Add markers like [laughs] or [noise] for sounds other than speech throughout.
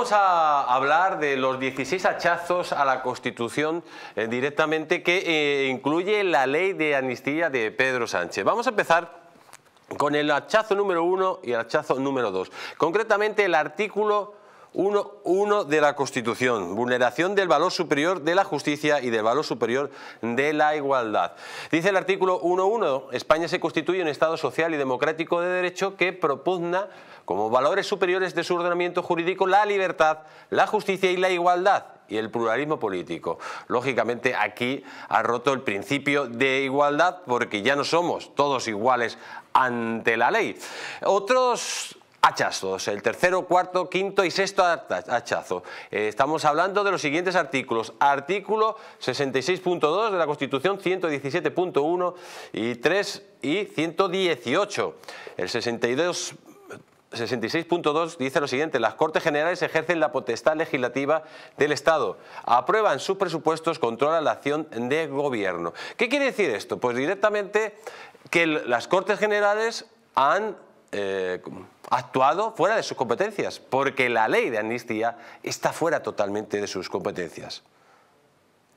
Vamos a hablar de los 16 hachazos a la Constitución eh, directamente que eh, incluye la ley de amnistía de Pedro Sánchez. Vamos a empezar con el hachazo número 1 y el hachazo número 2. Concretamente el artículo 1.1 de la Constitución, vulneración del valor superior de la justicia y del valor superior de la igualdad. Dice el artículo 1.1, España se constituye un Estado social y democrático de derecho que propugna como valores superiores de su ordenamiento jurídico la libertad, la justicia y la igualdad y el pluralismo político. Lógicamente aquí ha roto el principio de igualdad porque ya no somos todos iguales ante la ley. Otros hachazos, el tercero, cuarto, quinto y sexto hachazo. Eh, estamos hablando de los siguientes artículos. Artículo 66.2 de la Constitución, 117.1 y 3 y 118. El 62... 66.2 dice lo siguiente, las Cortes Generales ejercen la potestad legislativa del Estado, aprueban sus presupuestos, controlan la acción de gobierno. ¿Qué quiere decir esto? Pues directamente que las Cortes Generales han eh, ha actuado fuera de sus competencias, porque la ley de amnistía está fuera totalmente de sus competencias.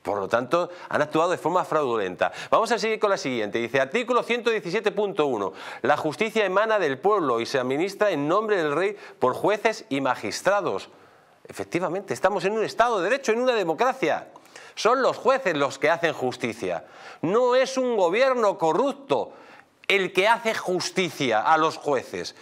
Por lo tanto, han actuado de forma fraudulenta. Vamos a seguir con la siguiente. Dice, artículo 117.1. La justicia emana del pueblo y se administra en nombre del rey por jueces y magistrados. Efectivamente, estamos en un Estado de Derecho, en una democracia. Son los jueces los que hacen justicia. No es un gobierno corrupto el que hace justicia a los jueces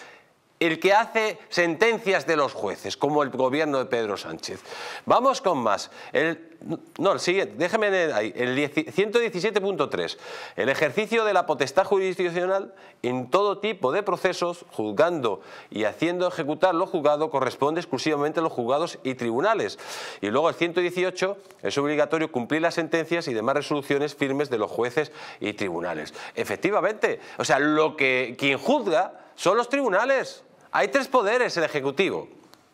el que hace sentencias de los jueces, como el gobierno de Pedro Sánchez. Vamos con más. El, no, el siguiente, déjeme ahí, el 117.3. El ejercicio de la potestad jurisdiccional en todo tipo de procesos, juzgando y haciendo ejecutar lo juzgado, corresponde exclusivamente a los juzgados y tribunales. Y luego el 118, es obligatorio cumplir las sentencias y demás resoluciones firmes de los jueces y tribunales. Efectivamente, o sea, lo que quien juzga son los tribunales. Hay tres poderes, el Ejecutivo,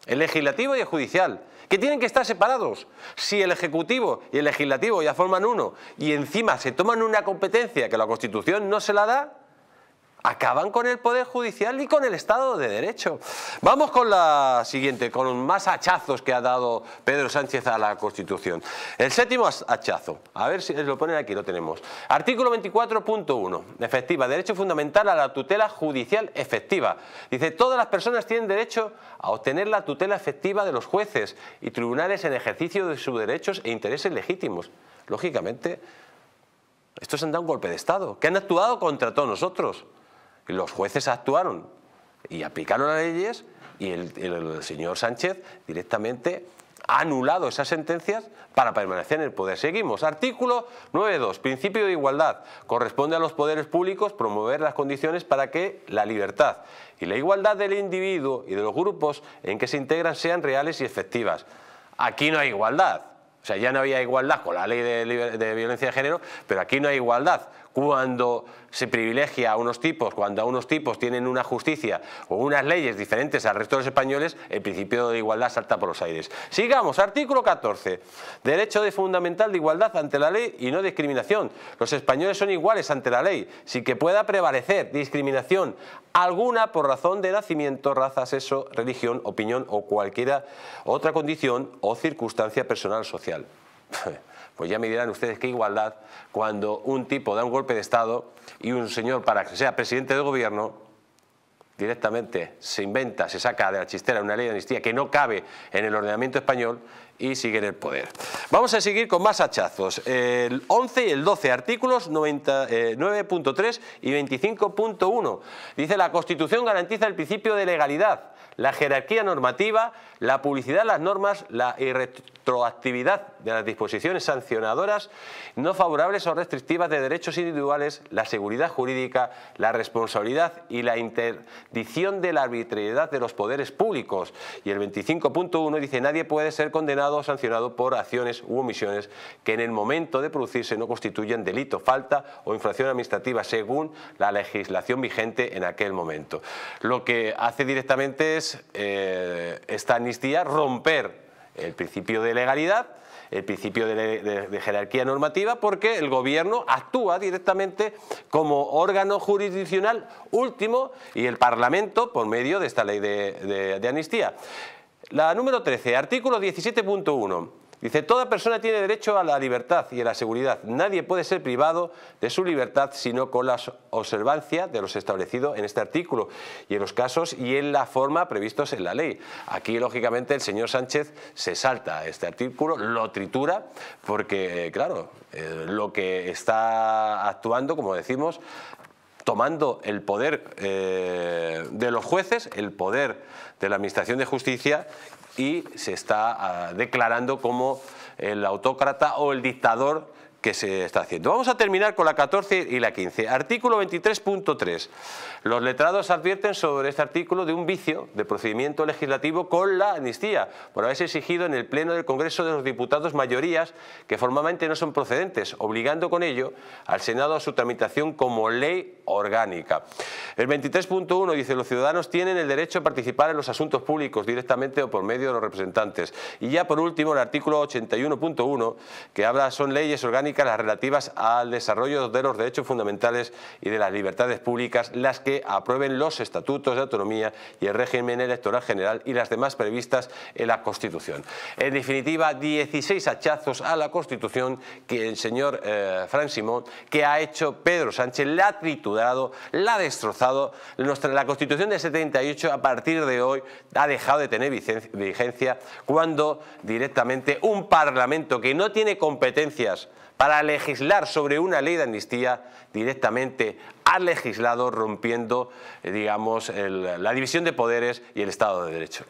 el Legislativo y el Judicial, que tienen que estar separados. Si el Ejecutivo y el Legislativo ya forman uno y encima se toman una competencia que la Constitución no se la da, acaban con el Poder Judicial y con el Estado de Derecho. Vamos con la siguiente, con más hachazos que ha dado Pedro Sánchez a la Constitución. El séptimo hachazo, a ver si lo ponen aquí, lo tenemos. Artículo 24.1, efectiva, derecho fundamental a la tutela judicial efectiva. Dice, todas las personas tienen derecho a obtener la tutela efectiva de los jueces y tribunales en ejercicio de sus derechos e intereses legítimos. Lógicamente, estos han dado un golpe de Estado, que han actuado contra todos nosotros. Los jueces actuaron y aplicaron las leyes y el, señor Sánchez directamente ha anulado esas sentencias para permanecer en el poder. Seguimos. Artículo 9.2. Principio de igualdad. Corresponde a los poderes públicos promover las condiciones para que la libertad y la igualdad del individuo y de los grupos en que se integran sean reales y efectivas. Aquí no hay igualdad. O sea, ya no había igualdad con la ley de violencia de género, pero aquí no hay igualdad cuando se privilegia a unos tipos, cuando a unos tipos tienen una justicia o unas leyes diferentes al resto de los españoles, el principio de igualdad salta por los aires. Sigamos, artículo 14. Derecho de fundamental de igualdad ante la ley y no discriminación. Los españoles son iguales ante la ley, sin que pueda prevalecer discriminación alguna por razón de nacimiento, raza, sexo, religión, opinión o cualquiera otra condición o circunstancia personal o social. [laughs] Pues ya me dirán ustedes qué igualdad cuando un tipo da un golpe de Estado y un señor, para que sea presidente del gobierno, directamente se inventa, se saca de la chistera una ley de amnistía que no cabe en el ordenamiento español y sigue en el poder. Vamos a seguir con más hachazos. El 11 y el 12, artículos 9.3 eh, y 25.1. Dice la Constitución garantiza el principio de legalidad, la jerarquía normativa, la publicidad, de las normas, la retroactividad de las disposiciones sancionadoras no favorables o restrictivas de derechos individuales, la seguridad jurídica, la responsabilidad y la interdicción de la arbitrariedad de los poderes públicos. Y el 25.1 dice nadie puede ser condenado o sancionado por acciones u omisiones que en el momento de producirse no constituyen delito, falta o infracción administrativa según la legislación vigente en aquel momento. Lo que hace directamente es eh, esta amnistía romper el principio de legalidad, el principio de, jerarquía normativa, porque el gobierno actúa directamente como órgano jurisdiccional último y el Parlamento por medio de esta ley de, de amnistía. La número 13, artículo 17.1. Dice, toda persona tiene derecho a la libertad y a la seguridad. Nadie puede ser privado de su libertad sino con la observancia de los establecidos en este artículo y en los casos y en la forma previstos en la ley. Aquí, lógicamente, el señor Sánchez se salta este artículo, lo tritura, porque, claro, eh, lo que está actuando, como decimos, tomando el poder eh, de los jueces, el poder de la Administración de Justicia y se está ah, declarando como el autócrata o el dictador que se está haciendo. Vamos a terminar con la 14 y la 15. Artículo 23.3. Los letrados advierten sobre este artículo de un vicio de procedimiento legislativo con la amnistía, por haberse exigido en el Pleno del Congreso de los Diputados mayorías que formalmente no son procedentes, obligando con ello al Senado a su tramitación como ley orgánica. El 23.1 dice, los ciudadanos tienen el derecho a participar en los asuntos públicos directamente o por medio de los representantes. Y ya por último, el artículo 81.1, que habla son leyes orgánicas las relativas al desarrollo de los derechos fundamentales y de las libertades públicas, las que aprueben los estatutos de autonomía y el régimen electoral general y las demás previstas en la Constitución. En definitiva, 16 hachazos a la Constitución que el señor eh, Fran Simón, que ha hecho Pedro Sánchez, la ha triturado, la ha destrozado. Nuestra, la Constitución de 78 a partir de hoy ha dejado de tener vigencia cuando directamente un Parlamento que no tiene competencias para legislar sobre una ley de amnistía directamente ha legislado rompiendo, eh, digamos, la división de poderes y el Estado de Derecho.